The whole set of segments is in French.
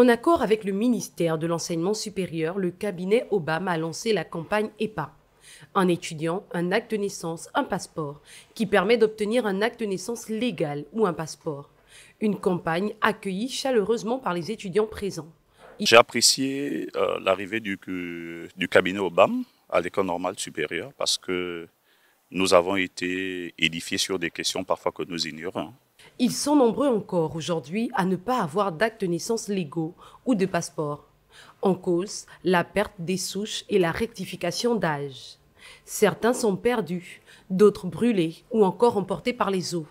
En accord avec le ministère de l'Enseignement supérieur, le cabinet Obama a lancé la campagne EPA. Un étudiant, un acte de naissance, un passeport, qui permet d'obtenir un acte de naissance légal ou un passeport. Une campagne accueillie chaleureusement par les étudiants présents. J'ai apprécié euh, l'arrivée du, du, cabinet Obama à l'école normale supérieure parce que nous avons été édifiés sur des questions parfois que nous ignorons. Ils sont nombreux encore aujourd'hui à ne pas avoir d'acte de naissance légaux ou de passeport. En cause, la perte des souches et la rectification d'âge. Certains sont perdus, d'autres brûlés ou encore emportés par les eaux.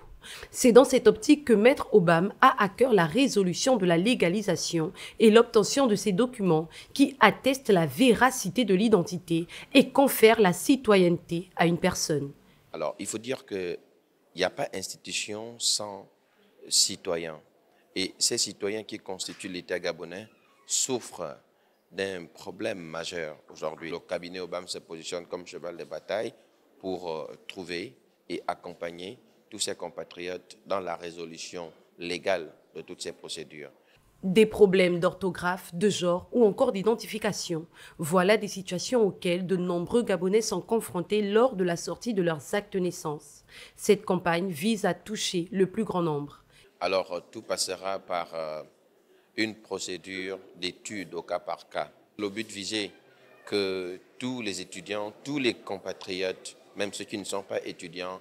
C'est dans cette optique que Maître Obama a à cœur la résolution de la légalisation et l'obtention de ces documents qui attestent la véracité de l'identité et confèrent la citoyenneté à une personne. Alors, il faut dire qu'il n'y a pas institution sans citoyens. Et ces citoyens qui constituent l'État gabonais souffrent d'un problème majeur aujourd'hui. Le cabinet Obama se positionne comme cheval de bataille pour euh, trouver et accompagner tous ses compatriotes dans la résolution légale de toutes ces procédures. Des problèmes d'orthographe, de genre ou encore d'identification. Voilà des situations auxquelles de nombreux Gabonais sont confrontés lors de la sortie de leurs actes de naissance. Cette campagne vise à toucher le plus grand nombre. Alors euh, tout passera par euh, une procédure d'étude au cas par cas. Le but visé, que tous les étudiants, tous les compatriotes même ceux qui ne sont pas étudiants,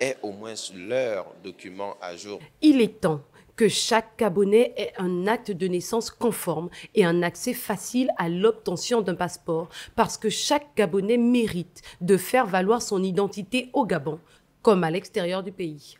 aient au moins leurs documents à jour. Il est temps que chaque Gabonais ait un acte de naissance conforme et un accès facile à l'obtention d'un passeport, parce que chaque Gabonais mérite de faire valoir son identité au Gabon, comme à l'extérieur du pays.